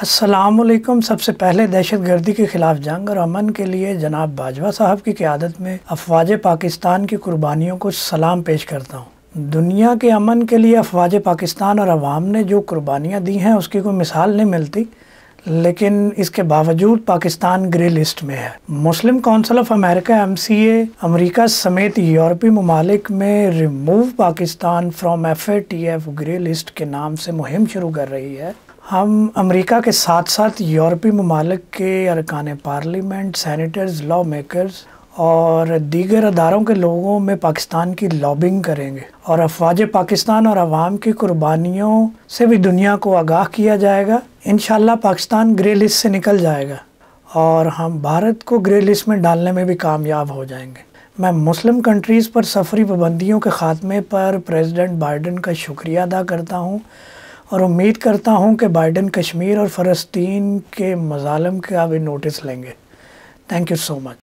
असलकम सबसे पहले दहशत गर्दी के खिलाफ जंग और अमन के लिए जनाब बाजवा साहब की क्यादत में अफवाज पाकिस्तान की कुर्बानियों को सलाम पेश करता हूँ दुनिया के अमन के लिए अफवाज पाकिस्तान और अवाम ने जो कुर्बानियाँ दी हैं उसकी कोई मिसाल नहीं मिलती लेकिन इसके बावजूद पाकिस्तान ग्रे लिस्ट में है Muslim council of America M C A अमरीका समेत यूरोपी ममालिक में remove Pakistan from F A T F grey list के नाम से मुहिम शुरू कर रही है हम अमेरिका के साथ साथ यूरोपीय ममालक के अरकान पार्लियामेंट सैनिटर्स लॉ मेकर्स और दीगर अदारों के लोगों में पाकिस्तान की लॉबिंग करेंगे और अफवाज पाकिस्तान और आवाम की कुर्बानियों से भी दुनिया को आगाह किया जाएगा इन पाकिस्तान ग्रे लिस्ट से निकल जाएगा और हम भारत को ग्रे लिस्ट में डालने में भी कामयाब हो जाएंगे मैं मुस्लिम कंट्रीज़ पर सफरी पाबंदियों के ख़ात्मे पर प्रेसिडेंट बाइडन का शुक्रिया अदा करता हूँ और उम्मीद करता हूँ कि बाइडन कश्मीर और फ़लस्तीन के मज़ालम के आप नोटिस लेंगे थैंक यू सो मच